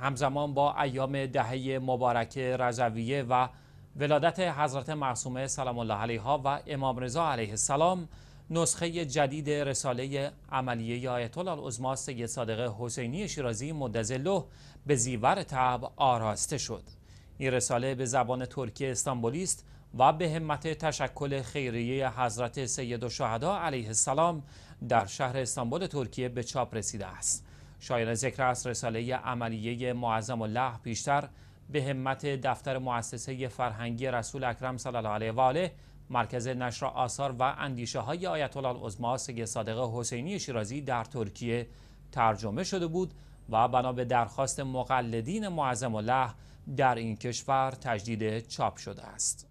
همزمان با ایام دهه مبارک رضویه و ولادت حضرت معصومه سلام الله علیها و امام رضا علیه السلام نسخه جدید رساله عملیه آیت الله العظما سید صادق حسینی شیرازی مدظله به زیور طبع آراسته شد این رساله به زبان ترکی استانبولی است و به همت تشکل خیریه حضرت سید و علیه السلام در شهر استانبول ترکیه به چاپ رسیده است شایان ذکر است رساله عملیه معظم الله پیشتر به همت دفتر مؤسسه فرهنگی رسول اکرم صلی الله علیه و آله مرکز نشر آثار و اندیشه های آیت الله العظما صادق حسینی شیرازی در ترکیه ترجمه شده بود و بنا به درخواست مقلدین معظم الله در این کشور تجدید چاپ شده است.